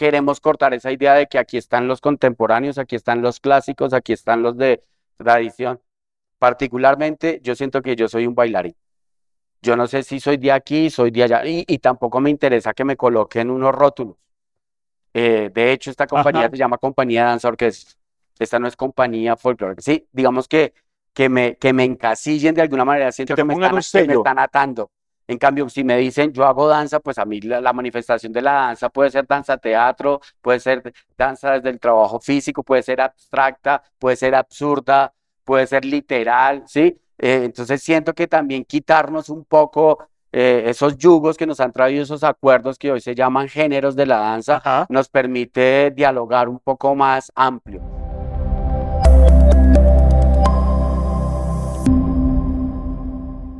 queremos cortar esa idea de que aquí están los contemporáneos, aquí están los clásicos, aquí están los de tradición. Particularmente, yo siento que yo soy un bailarín. Yo no sé si soy de aquí, soy de allá, y, tampoco me interesa que me coloquen unos rótulos. Eh, de hecho, esta compañía se llama Compañía de Danza Orquesta. Esta no es compañía folclórica. Sí, digamos que, que, me, que me encasillen de alguna manera. Siento que me están atando. En cambio, si me dicen yo hago danza, pues a mí la, manifestación de la danza puede ser danza teatro, puede ser danza desde el trabajo físico, puede ser abstracta, puede ser absurda, puede ser literal, ¿sí? Eh, entonces siento que también quitarnos un poco eh, esos yugos que nos han traído esos acuerdos que hoy se llaman géneros de la danza, nos permite dialogar un poco más amplio.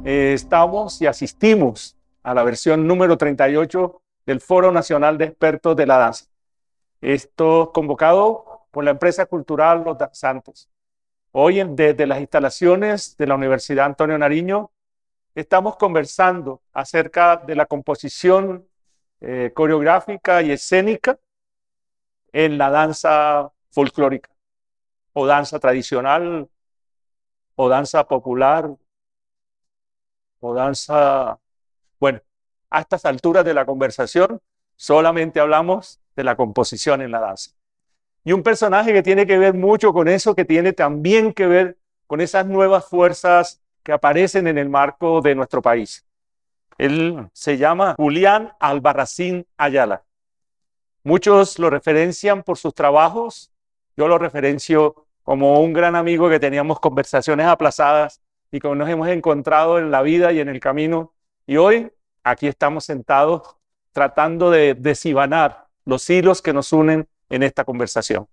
Eh, estamos y asistimos a la versión número 38 del Foro Nacional de Expertos de la Danza. Esto convocado por la empresa cultural Los Danzantes. Hoy, desde las instalaciones de la Universidad Antonio Nariño, estamos conversando acerca de la composición eh, coreográfica y escénica en la danza folclórica, o danza tradicional, o danza popular, o danza... Bueno, a estas alturas de la conversación solamente hablamos de la composición en la danza. Y un personaje que tiene que ver mucho con eso, que tiene también que ver con esas nuevas fuerzas que aparecen en el marco de nuestro país. Él se llama Julián Albarracín Ayala. Muchos lo referencian por sus trabajos, yo lo referencio como un gran amigo que teníamos conversaciones aplazadas y como nos hemos encontrado en la vida y en el camino. Y hoy aquí estamos sentados tratando de desivanar los hilos que nos unen en esta conversación.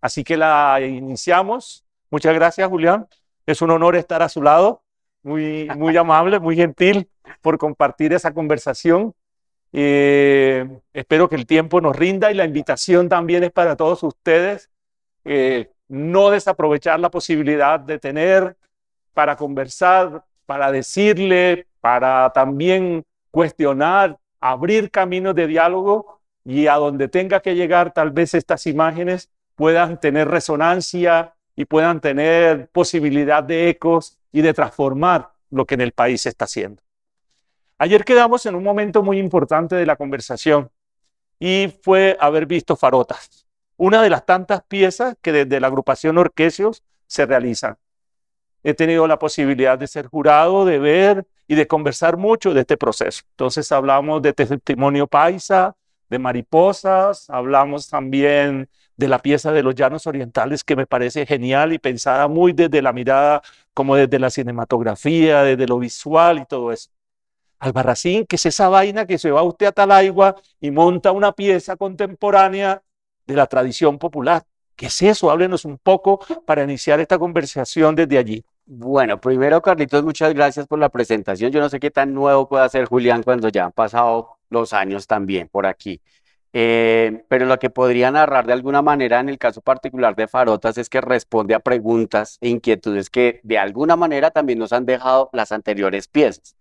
Así que la iniciamos. Muchas gracias, Julián. Es un honor estar a su lado. Muy, muy amable, muy gentil por compartir esa conversación. Eh, espero que el tiempo nos rinda y la invitación también es para todos ustedes. Eh, no desaprovechar la posibilidad de tener para conversar, para decirle, para también cuestionar, abrir caminos de diálogo y a donde tenga que llegar tal vez estas imágenes puedan tener resonancia y puedan tener posibilidad de ecos y de transformar lo que en el país se está haciendo. Ayer quedamos en un momento muy importante de la conversación y fue haber visto Farotas, una de las tantas piezas que desde la agrupación Orquesios se realizan he tenido la posibilidad de ser jurado, de ver y de conversar mucho de este proceso. Entonces hablamos de testimonio paisa, de mariposas, hablamos también de la pieza de los llanos orientales que me parece genial y pensada muy desde la mirada, como desde la cinematografía, desde lo visual y todo eso. Albarracín, que es esa vaina que se va usted a Talaigua y monta una pieza contemporánea de la tradición popular. ¿Qué es eso? Háblenos un poco para iniciar esta conversación desde allí. Bueno, primero, Carlitos, muchas gracias por la presentación. Yo no sé qué tan nuevo puede ser Julián cuando ya han pasado los años también por aquí. Eh, pero lo que podría narrar de alguna manera en el caso particular de Farotas es que responde a preguntas e inquietudes que de alguna manera también nos han dejado las anteriores piezas.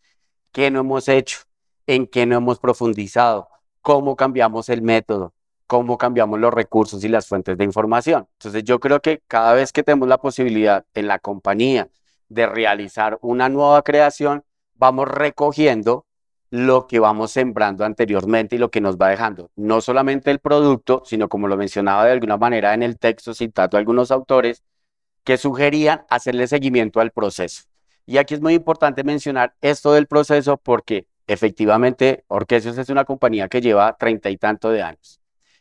¿Qué no hemos hecho? ¿En qué no hemos profundizado? ¿Cómo cambiamos el método? ¿Cómo cambiamos los recursos y las fuentes de información? Entonces yo creo que cada vez que tenemos la posibilidad en la compañía de realizar una nueva creación, vamos recogiendo lo que vamos sembrando anteriormente y lo que nos va dejando, no solamente el producto, sino como lo mencionaba de alguna manera en el texto, citado a algunos autores, que sugerían hacerle seguimiento al proceso. Y aquí es muy importante mencionar esto del proceso porque efectivamente Orquesios es una compañía que lleva treinta y tantos de años.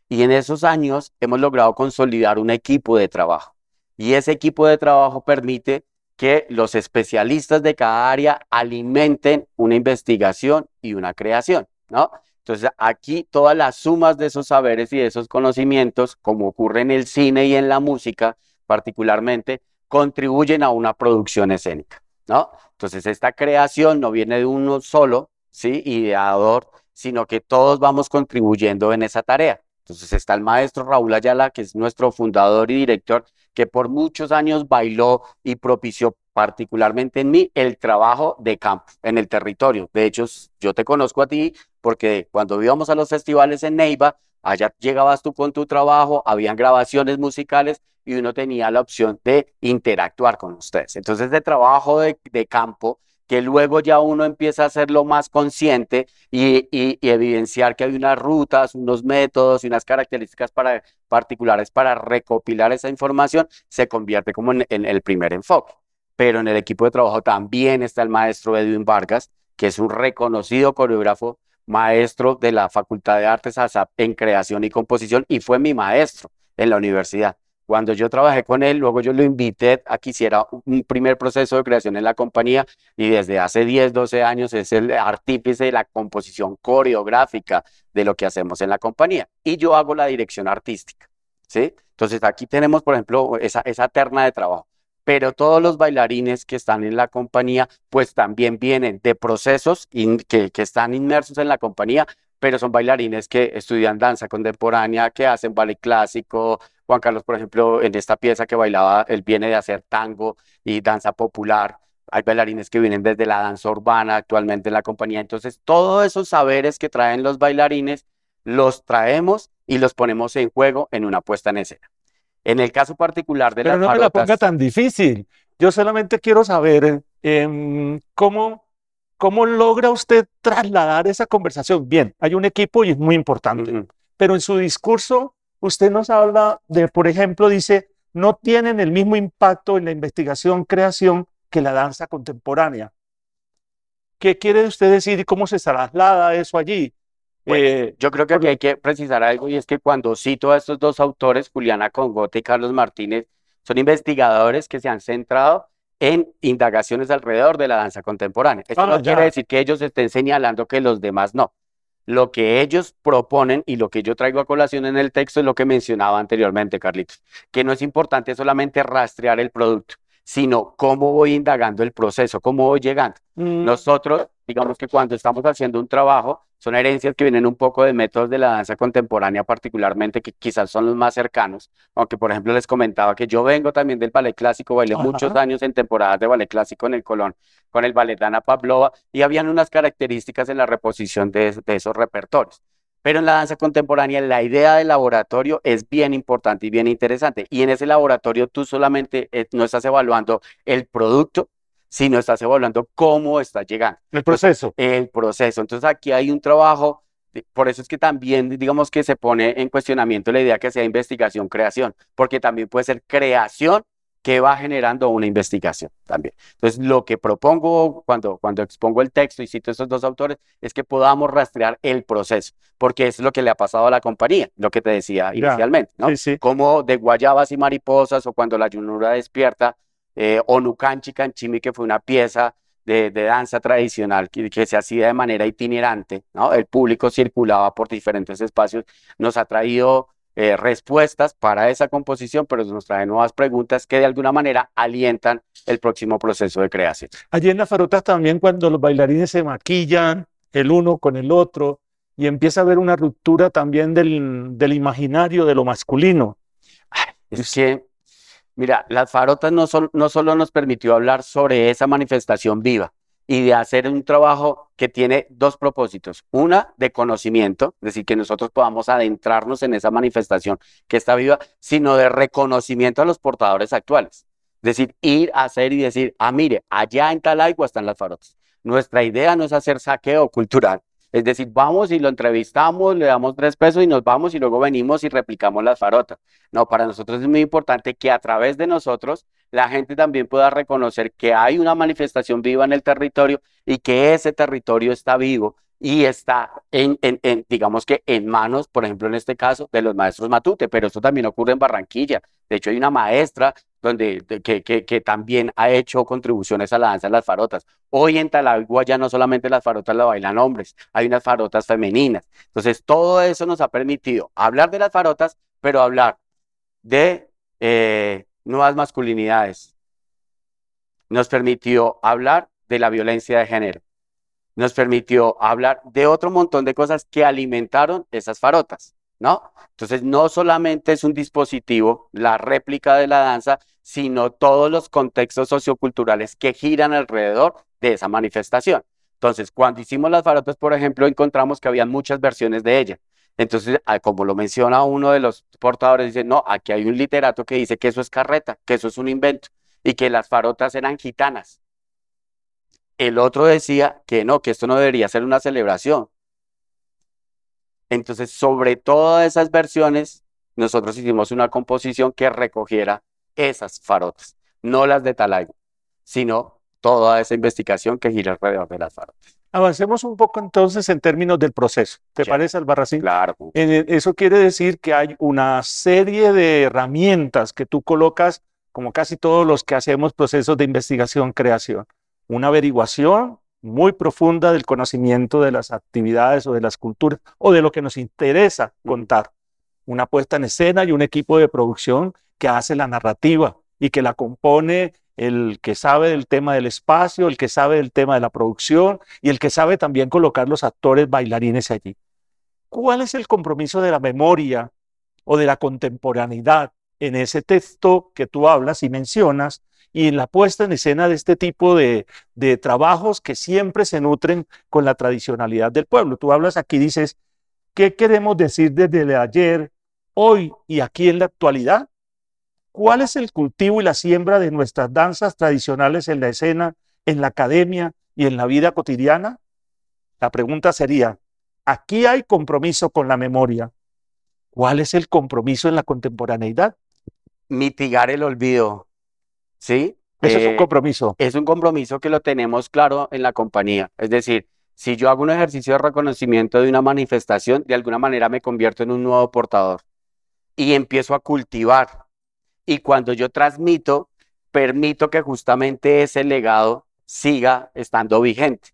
Y en esos años hemos logrado consolidar un equipo de trabajo. Y ese equipo de trabajo permite que los especialistas de cada área alimenten una investigación y una creación, ¿no? Entonces, aquí todas las sumas de esos saberes y de esos conocimientos, como ocurre en el cine y en la música particularmente, contribuyen a una producción escénica, ¿no? Entonces, esta creación no viene de uno solo, ¿sí? Ideador, sino que todos vamos contribuyendo en esa tarea. Entonces está el maestro Raúl Ayala, que es nuestro fundador y director, que por muchos años bailó y propició particularmente en mí el trabajo de campo, en el territorio. De hecho, yo te conozco a ti porque cuando íbamos a los festivales en Neiva, allá llegabas tú con tu trabajo, habían grabaciones musicales y uno tenía la opción de interactuar con ustedes. Entonces, de trabajo de, de campo que luego ya uno empieza a hacerlo más consciente y, evidenciar que hay unas rutas, unos métodos y unas características para, particulares para recopilar esa información, se convierte como en, el primer enfoque. Pero en el equipo de trabajo también está el maestro Edwin Vargas, que es un reconocido coreógrafo, maestro de la Facultad de Artes ASAP en creación y composición y fue mi maestro en la universidad. Cuando yo trabajé con él, luego yo lo invité a que hiciera un primer proceso de creación en la compañía y desde hace 10, 12 años es el artífice de la composición coreográfica de lo que hacemos en la compañía. Y yo hago la dirección artística, ¿sí? Entonces aquí tenemos, por ejemplo, esa, esa terna de trabajo. Pero todos los bailarines que están en la compañía, pues también vienen de procesos que, que están inmersos en la compañía, pero son bailarines que estudian danza contemporánea, que hacen ballet clásico, Juan Carlos, por ejemplo, en esta pieza que bailaba, él viene de hacer tango y danza popular. Hay bailarines que vienen desde la danza urbana actualmente en la compañía. Entonces, todos esos saberes que traen los bailarines, los traemos y los ponemos en juego en una puesta en escena. En el caso particular de Pero no me la ponga tan difícil. Yo solamente quiero saber em, cómo, cómo logra usted trasladar esa conversación. Bien, hay un equipo y es muy importante. Pero en su discurso, usted nos habla de, por ejemplo, dice, no tienen el mismo impacto en la investigación, creación que la danza contemporánea. ¿Qué quiere usted decir y cómo se traslada eso allí? Eh, yo creo que hay que precisar algo y es que cuando cito a estos dos autores, Juliana Congote y Carlos Martínez, son investigadores que se han centrado en indagaciones alrededor de la danza contemporánea. Esto ah, no quiere decir que ellos estén señalando que los demás no lo que ellos proponen y lo que yo traigo a colación en el texto es lo que mencionaba anteriormente, Carlitos, que no es importante solamente rastrear el producto, sino cómo voy indagando el proceso, cómo voy llegando. Mm. Nosotros, digamos que cuando estamos haciendo un trabajo, son herencias que vienen un poco de métodos de la danza contemporánea particularmente, que quizás son los más cercanos, aunque por ejemplo les comentaba que yo vengo también del ballet clásico, bailé muchos años en temporadas de ballet clásico en el Colón, con el ballet Dana Pavlova, y habían unas características en la reposición de, de esos repertorios. Pero en la danza contemporánea la idea del laboratorio es bien importante y bien interesante. Y en ese laboratorio tú solamente eh, no estás evaluando el producto, si no estás evaluando cómo está llegando. El proceso. el proceso. Entonces aquí hay un trabajo, por eso es que también digamos que se pone en cuestionamiento la idea que sea investigación, creación, porque también puede ser creación que va generando una investigación también. Entonces, lo que propongo cuando, cuando expongo el texto y cito a estos dos autores es que podamos rastrear el proceso, porque es lo que le ha pasado a la compañía, lo que te decía inicialmente, ¿no? Sí, Como de guayabas y mariposas o cuando la llanura despierta eh, que fue una pieza de, danza tradicional que, se hacía de manera itinerante, ¿no? El público circulaba por diferentes espacios, nos ha traído eh, respuestas para esa composición, pero nos trae nuevas preguntas que de alguna manera alientan el próximo proceso de creación. Allí en las farotas también cuando los bailarines se maquillan el uno con el otro y empieza a haber una ruptura también del, imaginario de lo masculino. es que Mira, las farotas no, solo nos permitió hablar sobre esa manifestación viva y de hacer un trabajo que tiene dos propósitos. Una, de conocimiento, es decir, que nosotros podamos adentrarnos en esa manifestación que está viva, sino de reconocimiento a los portadores actuales. Es decir, ir a hacer y decir, ah, mire, allá en Talaigua están las farotas. Nuestra idea no es hacer saqueo cultural, es decir, vamos y lo entrevistamos, le damos tres pesos y nos vamos y luego venimos y replicamos las farotas. No, para nosotros es muy importante que a través de nosotros la gente también pueda reconocer que hay una manifestación viva en el territorio y que ese territorio está vivo y está en, digamos que en manos, por ejemplo, en este caso, de los maestros Matute, pero esto también ocurre en Barranquilla. De hecho, hay una maestra donde, que, que, también ha hecho contribuciones a la danza de las farotas. Hoy en Talagua ya no solamente las farotas la bailan hombres, hay unas farotas femeninas. Entonces, todo eso nos ha permitido hablar de las farotas, pero hablar de eh, nuevas masculinidades. Nos permitió hablar de la violencia de género nos permitió hablar de otro montón de cosas que alimentaron esas farotas, ¿no? Entonces, no solamente es un dispositivo, la réplica de la danza, sino todos los contextos socioculturales que giran alrededor de esa manifestación. Entonces, cuando hicimos las farotas, por ejemplo, encontramos que había muchas versiones de ella. Entonces, ah, como lo menciona uno de los portadores, dice, no, aquí hay un literato que dice que eso es carreta, que eso es un invento y que las farotas eran gitanas. El otro decía que no, que esto no debería ser una celebración. Entonces, sobre todas esas versiones, nosotros hicimos una composición que recogiera esas farotas, no las de talay sino toda esa investigación que gira alrededor de las farotas. Avancemos un poco entonces en términos del proceso. ¿Te parece, Albarracín? Claro. E, eso quiere decir que hay una serie de herramientas que tú colocas, como casi todos los que hacemos procesos de investigación, creación una averiguación muy profunda del conocimiento de las actividades o de las culturas o de lo que nos interesa contar. Una puesta en escena y un equipo de producción que hace la narrativa y que la compone el que sabe del tema del espacio, el que sabe del tema de la producción y el que sabe también colocar los actores bailarines allí. ¿Cuál es el compromiso de la memoria o de la contemporaneidad en ese texto que tú hablas y mencionas y en la puesta en escena de este tipo de, trabajos que siempre se nutren con la tradicionalidad del pueblo. Tú hablas aquí, dices, ¿qué queremos decir desde ayer, hoy y aquí en la actualidad? ¿Cuál es el cultivo y la siembra de nuestras danzas tradicionales en la escena, en la academia y en la vida cotidiana? La pregunta sería, aquí hay compromiso con la memoria. ¿Cuál es el compromiso en la contemporaneidad? Mitigar el olvido, ¿sí? Eso es un eh, compromiso. Es un compromiso que lo tenemos claro en la compañía. Es decir, si yo hago un ejercicio de reconocimiento de una manifestación, de alguna manera me convierto en un nuevo portador y empiezo a cultivar. Y cuando yo transmito, permito que justamente ese legado siga estando vigente.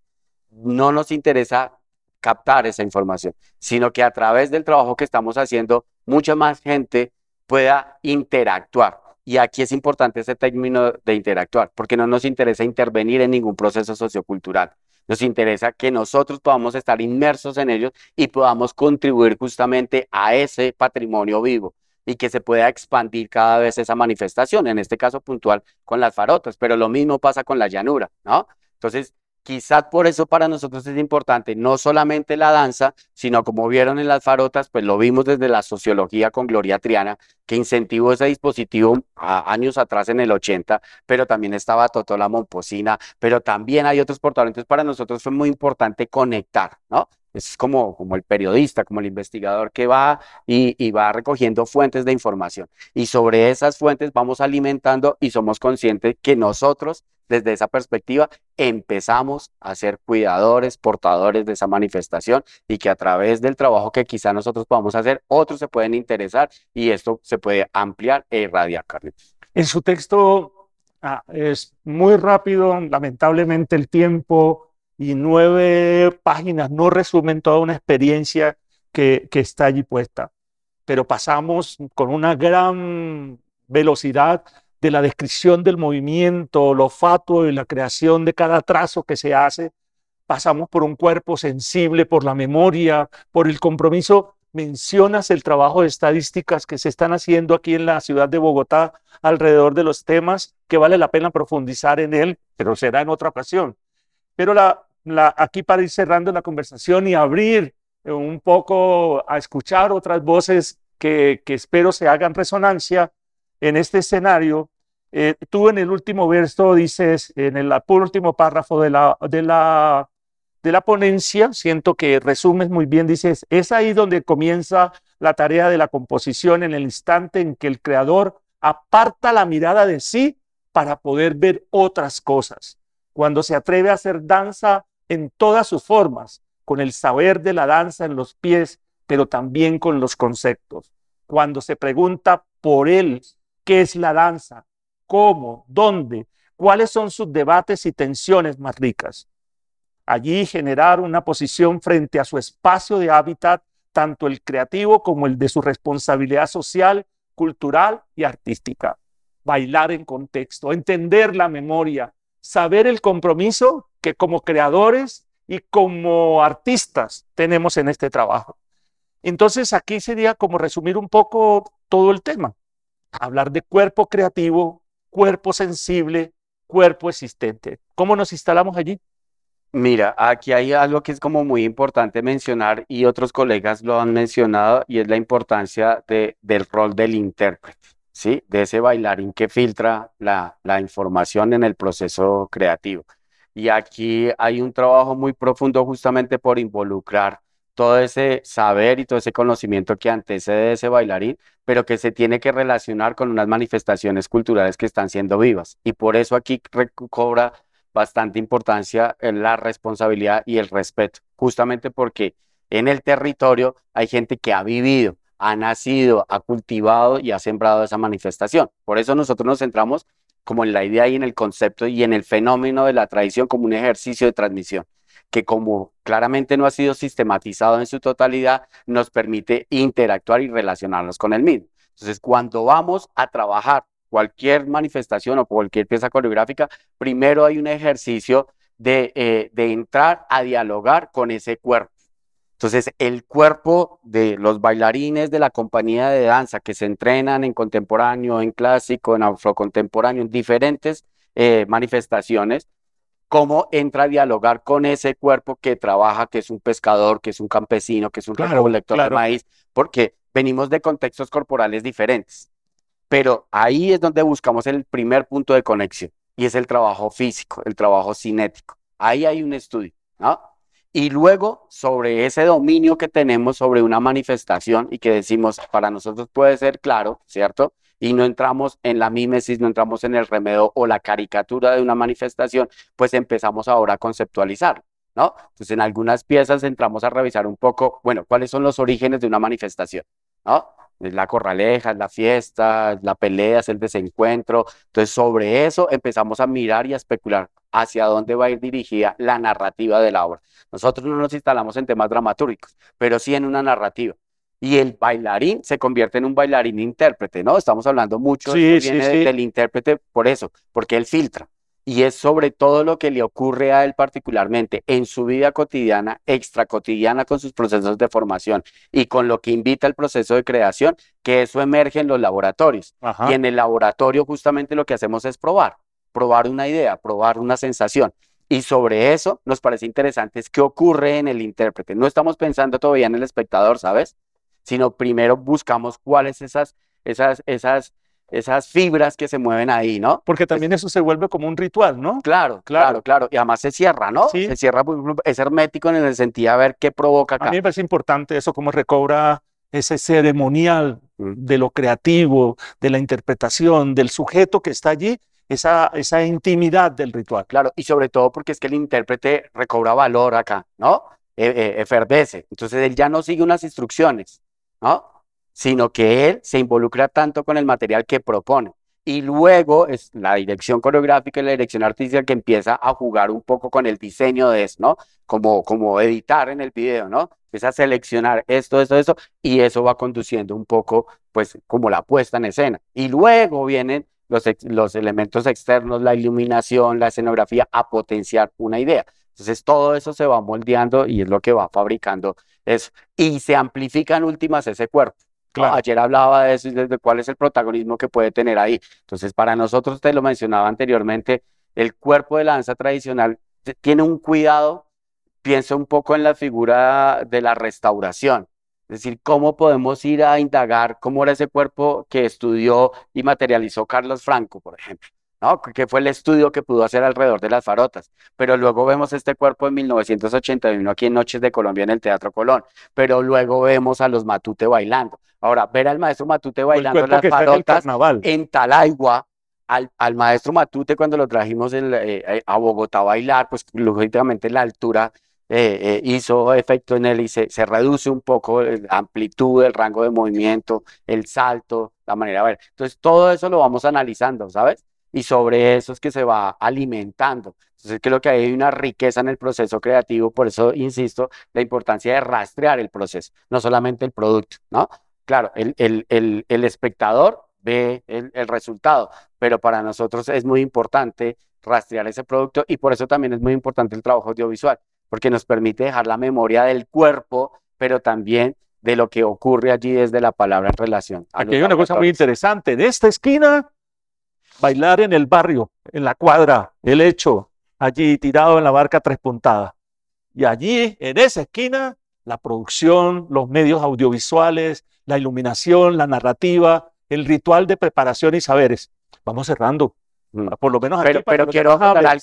No nos interesa captar esa información, sino que a través del trabajo que estamos haciendo, mucha más gente pueda interactuar. Y aquí es importante ese término de interactuar, porque no nos interesa intervenir en ningún proceso sociocultural. Nos interesa que nosotros podamos estar inmersos en ellos y podamos contribuir justamente a ese patrimonio vivo y que se pueda expandir cada vez esa manifestación, en este caso puntual con las farotas, pero lo mismo pasa con la llanura, ¿no? Entonces, Quizás por eso para nosotros es importante no solamente la danza, sino como vieron en las farotas, pues lo vimos desde la sociología con Gloria Triana, que incentivó ese dispositivo años atrás en el 80, pero también estaba Toto la Momposina, pero también hay otros portadores. Entonces para nosotros fue muy importante conectar, ¿no? es como, como el periodista, como el investigador que va y, va recogiendo fuentes de información. Y sobre esas fuentes vamos alimentando y somos conscientes que nosotros, desde esa perspectiva, empezamos a ser cuidadores, portadores de esa manifestación y que a través del trabajo que quizá nosotros podamos hacer, otros se pueden interesar y esto se puede ampliar e irradiar, Carlos. En su texto ah, es muy rápido, lamentablemente el tiempo y nueve páginas no resumen toda una experiencia que, está allí puesta. Pero pasamos con una gran velocidad de la descripción del movimiento, lo fatuo y la creación de cada trazo que se hace. Pasamos por un cuerpo sensible, por la memoria, por el compromiso. Mencionas el trabajo de estadísticas que se están haciendo aquí en la ciudad de Bogotá alrededor de los temas, que vale la pena profundizar en él, pero será en otra ocasión. Pero aquí para ir cerrando la conversación y abrir eh, un poco a escuchar otras voces que, espero se hagan resonancia en este escenario, eh, tú en el último verso dices, en el último párrafo de la ponencia, siento que resumes muy bien, dices, es ahí donde comienza la tarea de la composición, en el instante en que el creador aparta la mirada de sí para poder ver otras cosas cuando se atreve a hacer danza en todas sus formas, con el saber de la danza en los pies, pero también con los conceptos. Cuando se pregunta por él qué es la danza, cómo, dónde, cuáles son sus debates y tensiones más ricas. Allí generar una posición frente a su espacio de hábitat, tanto el creativo como el de su responsabilidad social, cultural y artística. Bailar en contexto, entender la memoria, saber el compromiso que como creadores y como artistas tenemos en este trabajo. Entonces aquí sería como resumir un poco todo el tema. Hablar de cuerpo creativo, cuerpo sensible, cuerpo existente. ¿Cómo nos instalamos allí? Mira, aquí hay algo que es como muy importante mencionar y otros colegas lo han mencionado y es la importancia del rol del intérprete. ¿sí? De ese bailarín que filtra la, información en el proceso creativo. Y aquí hay un trabajo muy profundo justamente por involucrar todo ese saber y todo ese conocimiento que antecede ese bailarín, pero que se tiene que relacionar con unas manifestaciones culturales que están siendo vivas. Y por eso aquí cobra bastante importancia la responsabilidad y el respeto, justamente porque en el territorio hay gente que ha vivido, ha nacido, ha cultivado y ha sembrado esa manifestación. Por eso nosotros nos centramos como en la idea y en el concepto y en el fenómeno de la tradición como un ejercicio de transmisión, que como claramente no ha sido sistematizado en su totalidad, nos permite interactuar y relacionarnos con el mismo. Entonces, cuando vamos a trabajar cualquier manifestación o cualquier pieza coreográfica, primero hay un ejercicio de eh, entrar a dialogar con ese cuerpo entonces, el cuerpo de los bailarines de la compañía de danza que se entrenan en contemporáneo, en clásico, en afrocontemporáneo, en diferentes eh, manifestaciones, cómo entra a dialogar con ese cuerpo que trabaja, que es un pescador, que es un campesino, que es un recolector de maíz, porque venimos de contextos corporales diferentes. Pero ahí es donde buscamos el primer punto de conexión y es el trabajo físico, el trabajo cinético. Ahí hay un estudio, ¿no? y luego sobre ese dominio que tenemos sobre una manifestación y que decimos, para nosotros puede ser claro, ¿cierto? Y no entramos en la mímesis, no entramos en el remedo o la caricatura de una manifestación, pues empezamos ahora a conceptualizar, ¿no? Entonces en algunas piezas entramos a revisar un poco, bueno, cuáles son los orígenes de una manifestación, ¿no? la corraleja, la fiesta, la pelea, es el desencuentro. Entonces, sobre eso empezamos a mirar y a especular hacia dónde va a ir dirigida la narrativa de la obra. Nosotros no nos instalamos en temas dramatúrgicos, pero sí en una narrativa. Y el bailarín se convierte en un bailarín intérprete, ¿no? Estamos hablando mucho viene del intérprete por eso, porque él filtra y es sobre todo lo que le ocurre a él particularmente en su vida cotidiana, extracotidiana con sus procesos de formación y con lo que invita el proceso de creación, que eso emerge en los laboratorios. Y en el laboratorio justamente lo que hacemos es probar, probar una idea, probar una sensación. Y sobre eso nos parece interesante es qué ocurre en el intérprete. No estamos pensando todavía en el espectador, ¿sabes? Sino primero buscamos cuáles esas, esas, esas esas fibras que se mueven ahí, ¿no? Porque también eso se vuelve como un ritual, ¿no? Claro, claro, claro. Y además se cierra, ¿no? Sí. Se cierra, es hermético en el sentido de ver qué provoca acá. A mí me parece importante eso, cómo recobra ese ceremonial mm. de lo creativo, de la interpretación, del sujeto que está allí, esa, esa intimidad del ritual. Claro, y sobre todo porque es que el intérprete recobra valor acá, ¿no? E, e efervece. Entonces él ya no sigue unas instrucciones, ¿no? sino que él se involucra tanto con el material que propone. Y luego es la dirección coreográfica y la dirección artística que empieza a jugar un poco con el diseño de eso, ¿no? Como, como editar en el video, ¿no? Empieza a seleccionar esto, esto, esto, y eso va conduciendo un poco, pues, como la puesta en escena. Y luego vienen los, los elementos externos, la iluminación, la escenografía, a potenciar una idea. Entonces todo eso se va moldeando y es lo que va fabricando eso. Y se amplifican últimas ese cuerpo. Claro. Ayer hablaba de eso y de cuál es el protagonismo que puede tener ahí. Entonces, para nosotros, te lo mencionaba anteriormente, el cuerpo de lanza danza tradicional tiene un cuidado, piensa un poco en la figura de la restauración. Es decir, cómo podemos ir a indagar cómo era ese cuerpo que estudió y materializó Carlos Franco, por ejemplo, ¿no? que fue el estudio que pudo hacer alrededor de las farotas. Pero luego vemos este cuerpo en 1981 aquí en Noches de Colombia en el Teatro Colón, pero luego vemos a los Matute bailando, Ahora, ver al maestro Matute pues bailando las farotas en, en, Talaigua, al, al, maestro Matute cuando lo trajimos eh, eh, a Bogotá a bailar, pues lógicamente la altura eh, hizo efecto en él y se, se reduce un poco la amplitud, el rango de movimiento, el salto, la manera de ver. Entonces, todo eso lo vamos analizando, ¿sabes? Y sobre eso es que se va alimentando. Entonces, creo que hay una riqueza en el proceso creativo, por eso insisto, la importancia de rastrear el proceso, no solamente el producto, ¿no? Claro, el, espectador ve el resultado, pero para nosotros es muy importante rastrear ese producto y por eso también es muy importante el trabajo audiovisual, porque nos permite dejar la memoria del cuerpo, pero también de lo que ocurre allí desde la palabra en relación. Aquí hay una cosa muy interesante. En esta esquina, bailar en el barrio, en la cuadra, el hecho, allí tirado en la barca tres puntadas. Y allí, en esa esquina, la producción, los medios audiovisuales, la iluminación, la narrativa, el ritual de preparación y saberes. Vamos cerrando. Mm. Por lo menos aquí pero, quiero hablar, al,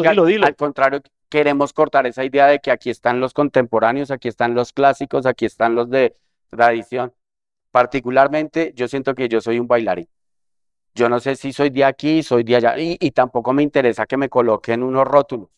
claro, dilo, al contrario, queremos cortar esa idea de que aquí están los contemporáneos, aquí están los clásicos, aquí están los de tradición. Particularmente, yo siento que yo soy un bailarín. Yo no sé si soy de aquí, soy de allá, y, tampoco me interesa que me coloquen unos rótulos.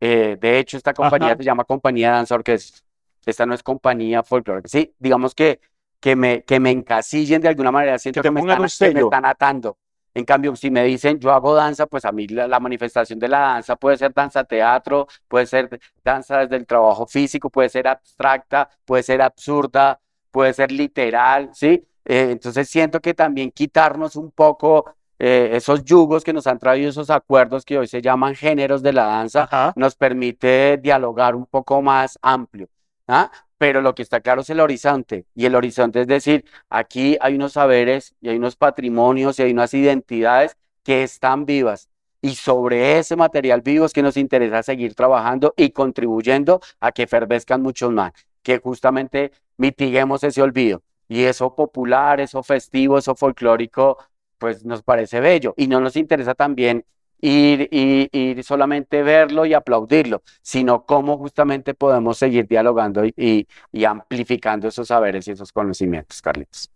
Eh, de hecho, esta compañía se llama Compañía de Danza Orquesta esta no es compañía folclórica. Sí, digamos que, que, me, que me encasillen de alguna manera, siento que, me, están, atando. En cambio, si me dicen yo hago danza, pues a mí la, manifestación de la danza puede ser danza teatro, puede ser danza desde el trabajo físico, puede ser abstracta, puede ser absurda, puede ser literal, ¿sí? Eh, entonces siento que también quitarnos un poco eh, esos yugos que nos han traído esos acuerdos que hoy se llaman géneros de la danza, nos permite dialogar un poco más amplio. ¿ah? pero lo que está claro es el horizonte. Y el horizonte es decir, aquí hay unos saberes y hay unos patrimonios y hay unas identidades que están vivas. Y sobre ese material vivo es que nos interesa seguir trabajando y contribuyendo a que fervezcan muchos más, que justamente mitiguemos ese olvido. Y eso popular, eso festivo, eso folclórico, pues nos parece bello. Y no nos interesa también ir, solamente verlo y aplaudirlo, sino cómo justamente podemos seguir dialogando y, amplificando esos saberes y esos conocimientos, Carlitos.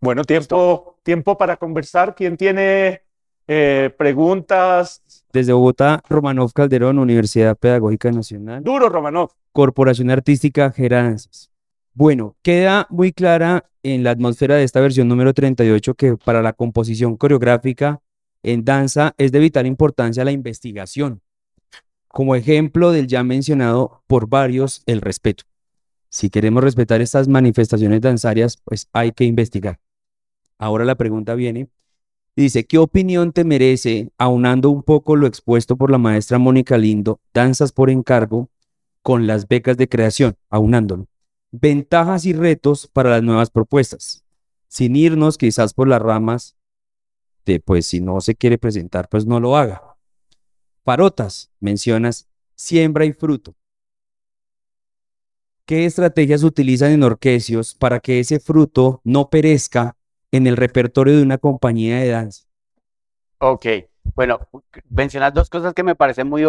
Bueno, tiempo, tiempo para conversar. ¿Quién tiene eh, preguntas? Desde Bogotá, Romanov Calderón, Universidad Pedagógica Nacional. Duro, Romanov. Corporación Artística Geranzas. Bueno, queda muy clara en la atmósfera de esta versión número 38 que para la composición coreográfica en danza es de vital importancia la investigación, como ejemplo del ya mencionado por varios, el respeto. Si queremos respetar estas manifestaciones danzarias, pues hay que investigar. Ahora la pregunta viene, dice, ¿qué opinión te merece, aunando un poco lo expuesto por la maestra Mónica Lindo, danzas por encargo, con las becas de creación, aunándolo? Ventajas y retos para las nuevas propuestas, sin irnos quizás por las ramas pues si no se quiere presentar, pues no lo haga. Parotas, mencionas siembra y fruto. ¿Qué estrategias utilizan en Orquesios para que ese fruto no perezca en el repertorio de una compañía de danza? Ok, bueno, mencionas dos cosas que me parecen muy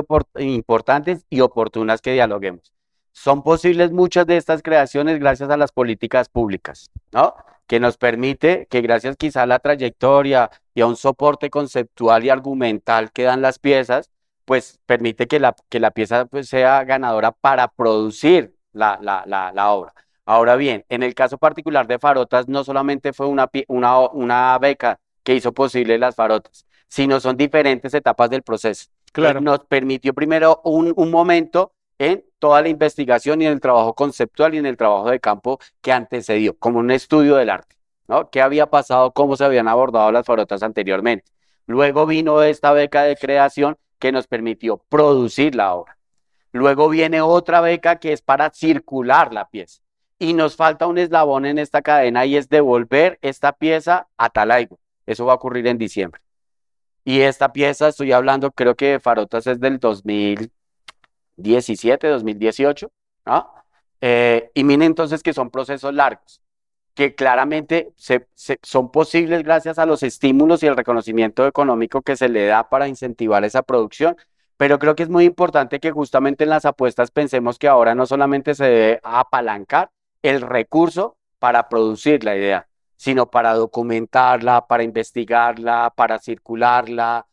importantes y oportunas que dialoguemos. Son posibles muchas de estas creaciones gracias a las políticas públicas, ¿no? que nos permite que gracias quizá a la trayectoria y a un soporte conceptual y argumental que dan las piezas, pues permite que la, que la pieza pues, sea ganadora para producir la, obra. Ahora bien, en el caso particular de Farotas, no solamente fue una, una, beca que hizo posible las Farotas, sino son diferentes etapas del proceso. Claro. Nos permitió primero un, un momento en toda la investigación y en el trabajo conceptual y en el trabajo de campo que antecedió, como un estudio del arte, ¿no? ¿Qué había pasado? ¿Cómo se habían abordado las farotas anteriormente? Luego vino esta beca de creación que nos permitió producir la obra. Luego viene otra beca que es para circular la pieza. Y nos falta un eslabón en esta cadena y es devolver esta pieza a Talaigo. Eso va a ocurrir en diciembre. Y esta pieza, estoy hablando, creo que de Farotas es del 2000. 2017, 2018, eh, y miren entonces que son procesos largos, que claramente se, son posibles gracias a los estímulos y el reconocimiento económico que se le da para incentivar esa producción, pero creo que es muy importante que justamente en las apuestas pensemos que ahora no solamente se debe apalancar el recurso para producir la idea, sino para documentarla, para investigarla, para circularla,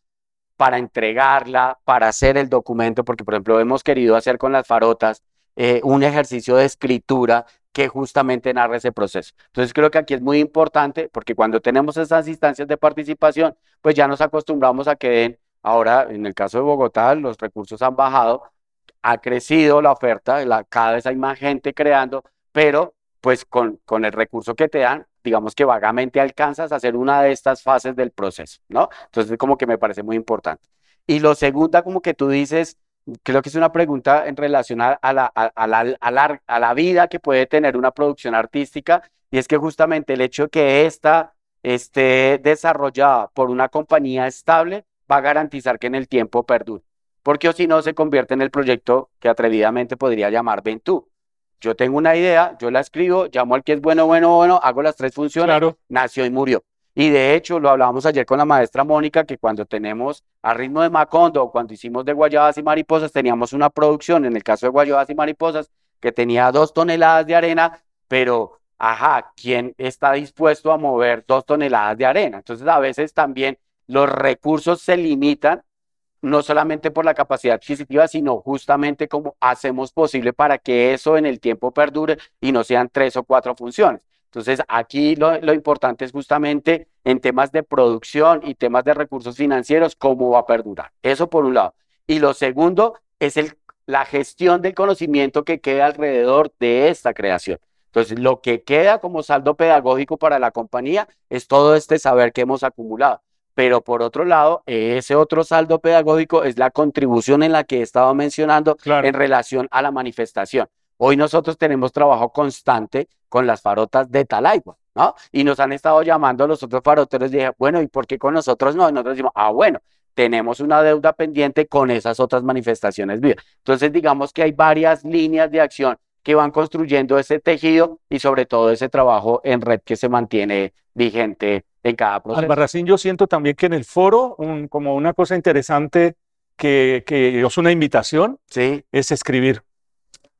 para entregarla, para hacer el documento, porque por ejemplo hemos querido hacer con las farotas eh, un ejercicio de escritura que justamente narra ese proceso. Entonces creo que aquí es muy importante porque cuando tenemos esas instancias de participación, pues ya nos acostumbramos a que den, ahora en el caso de Bogotá los recursos han bajado, ha crecido la oferta, cada vez hay más gente creando, pero pues con el recurso que te dan, digamos que vagamente alcanzas a hacer una de estas fases del proceso, ¿no? Entonces, como que me parece muy importante. Y lo segunda, como que tú dices, creo que es una pregunta en relación a, a, la, a, la, vida que puede tener una producción artística, y es que justamente el hecho de que esta esté desarrollada por una compañía estable va a garantizar que en el tiempo perdure, porque o si no se convierte en el proyecto que atrevidamente podría llamar Ventú, yo tengo una idea, yo la escribo, llamo al que es bueno, bueno, bueno, hago las tres funciones, nació y murió. Y de hecho, lo hablábamos ayer con la maestra Mónica, que cuando tenemos a ritmo de Macondo, cuando hicimos de Guayabas y Mariposas, teníamos una producción, en el caso de Guayabas y Mariposas, que tenía dos toneladas de arena, pero, ajá, ¿quién está dispuesto a mover dos toneladas de arena? Entonces, a veces también los recursos se limitan no solamente por la capacidad adquisitiva, sino justamente cómo hacemos posible para que eso en el tiempo perdure y no sean tres o cuatro funciones. Entonces, aquí lo, importante es justamente en temas de producción y temas de recursos financieros, cómo va a perdurar. Eso por un lado. Y lo segundo es la gestión del conocimiento que queda alrededor de esta creación. Entonces, lo que queda como saldo pedagógico para la compañía es todo este saber que hemos acumulado pero por otro lado, ese otro saldo pedagógico es la contribución en la que he estado mencionando en relación a la manifestación. Hoy nosotros tenemos trabajo constante con las farotas de Talaigua, ¿no? Y nos han estado llamando los otros faroteros y dije, bueno, ¿y por qué con nosotros no? Y nosotros decimos, ah, bueno, tenemos una deuda pendiente con esas otras manifestaciones vivas. Entonces, digamos que hay varias líneas de acción que van construyendo ese tejido y sobre todo ese trabajo en red que se mantiene vigente en cada proceso. Albarracín, yo siento también que en el foro, como una cosa interesante que, que es una invitación, sí. es escribir.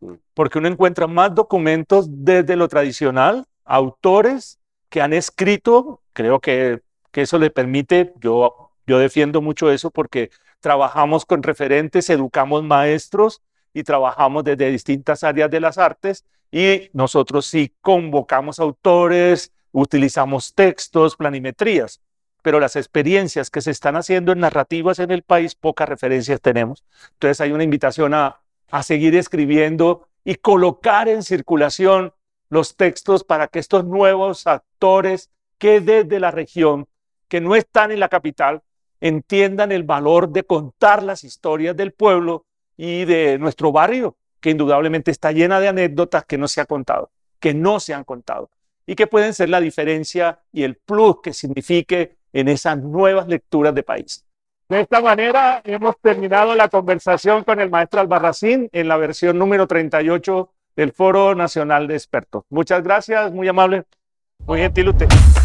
Mm. Porque uno encuentra más documentos desde lo tradicional, autores que han escrito, creo que, que eso le permite, yo, yo defiendo mucho eso porque trabajamos con referentes, educamos maestros, y trabajamos desde distintas áreas de las artes y nosotros sí convocamos autores, utilizamos textos, planimetrías, pero las experiencias que se están haciendo en narrativas en el país, pocas referencias tenemos. Entonces hay una invitación a, a seguir escribiendo y colocar en circulación los textos para que estos nuevos actores que desde la región, que no están en la capital, entiendan el valor de contar las historias del pueblo y de nuestro barrio, que indudablemente está llena de anécdotas que no se ha contado, que no se han contado y que pueden ser la diferencia y el plus que signifique en esas nuevas lecturas de país. De esta manera hemos terminado la conversación con el maestro Albarracín en la versión número 38 del Foro Nacional de Expertos. Muchas gracias, muy amable, muy gentil usted.